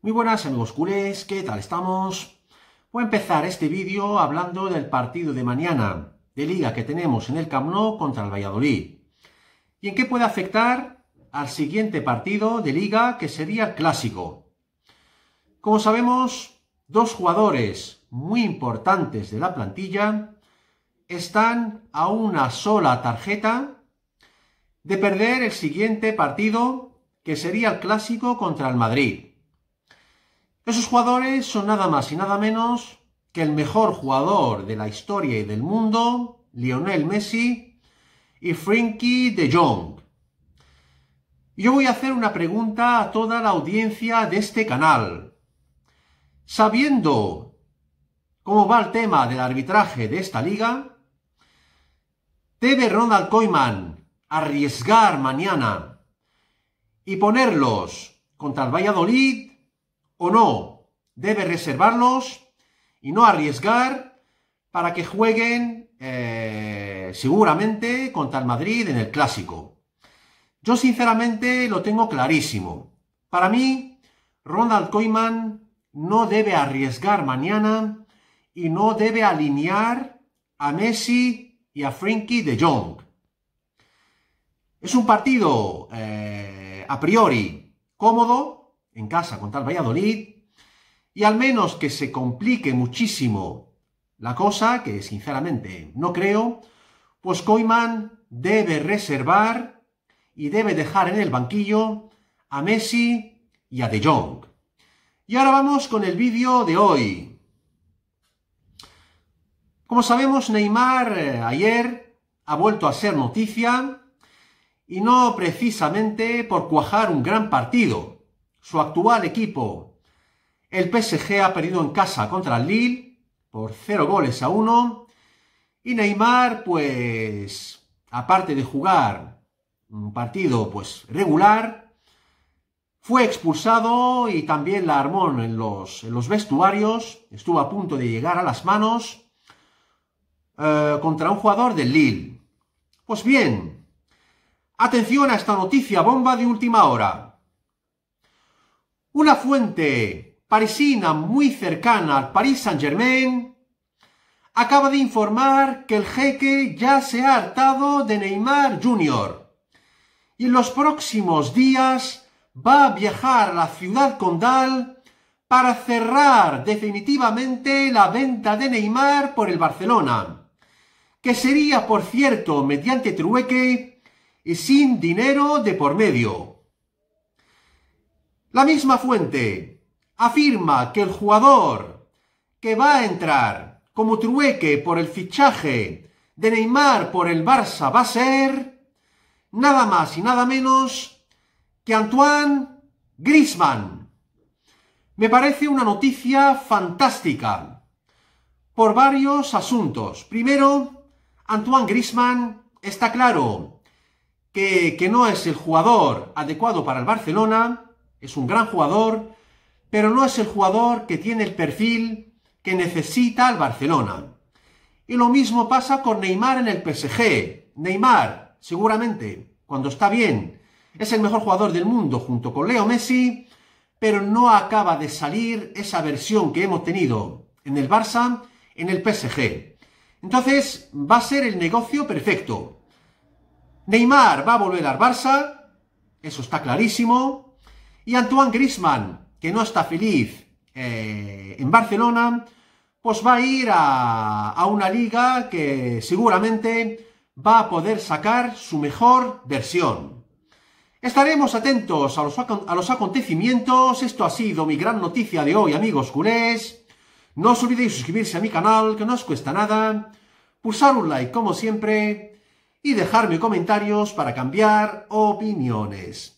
Muy buenas amigos culés, ¿qué tal estamos? Voy a empezar este vídeo hablando del partido de mañana de liga que tenemos en el Camp Nou contra el Valladolid. ¿Y en qué puede afectar al siguiente partido de liga que sería el clásico? Como sabemos, dos jugadores muy importantes de la plantilla están a una sola tarjeta de perder el siguiente partido que sería el clásico contra el Madrid. Esos jugadores son nada más y nada menos que el mejor jugador de la historia y del mundo, Lionel Messi, y Frankie de Jong. Yo voy a hacer una pregunta a toda la audiencia de este canal. Sabiendo cómo va el tema del arbitraje de esta liga, ¿debe Ronald Koeman arriesgar mañana y ponerlos contra el Valladolid o no. Debe reservarlos y no arriesgar para que jueguen eh, seguramente contra el Madrid en el clásico. Yo sinceramente lo tengo clarísimo. Para mí, Ronald Koeman no debe arriesgar mañana y no debe alinear a Messi y a Frankie de Jong. Es un partido eh, a priori cómodo en casa con tal Valladolid. Y al menos que se complique muchísimo la cosa, que sinceramente no creo, pues Koeman debe reservar y debe dejar en el banquillo a Messi y a De Jong. Y ahora vamos con el vídeo de hoy. Como sabemos, Neymar eh, ayer ha vuelto a ser noticia y no precisamente por cuajar un gran partido su actual equipo. El PSG ha perdido en casa contra el Lille por 0 goles a 1. Y Neymar, pues, aparte de jugar un partido pues regular, fue expulsado y también la armón en los, vestuarios. Estuvo a punto de llegar a las manos eh, contra un jugador del Lille. Pues bien, atención a esta noticia bomba de última hora una fuente parisina muy cercana al Paris Saint-Germain acaba de informar que el jeque ya se ha hartado de Neymar Jr. y en los próximos días va a viajar a la ciudad condal para cerrar definitivamente la venta de Neymar por el Barcelona, que sería, por cierto, mediante trueque y sin dinero de por medio. La misma fuente afirma que el jugador que va a entrar como trueque por el fichaje de Neymar por el Barça va a ser nada más y nada menos que Antoine Grisman. Me parece una noticia fantástica por varios asuntos. Primero, Antoine Grisman está claro que, que no es el jugador adecuado para el Barcelona es un gran jugador, pero no es el jugador que tiene el perfil que necesita el Barcelona. Y lo mismo pasa con Neymar en el PSG. Neymar, seguramente, cuando está bien, es el mejor jugador del mundo junto con Leo Messi, pero no acaba de salir esa versión que hemos tenido en el Barça, en el PSG. Entonces va a ser el negocio perfecto. Neymar va a volver al Barça, eso está clarísimo, y Antoine Grisman, que no está feliz eh, en Barcelona, pues va a ir a, una liga que seguramente va a poder sacar su mejor versión. Estaremos atentos a los, acontecimientos. Esto ha sido mi gran noticia de hoy, amigos culés. No os olvidéis suscribirse a mi canal, que no os cuesta nada. Pulsar un like, como siempre. Y dejarme comentarios para cambiar opiniones.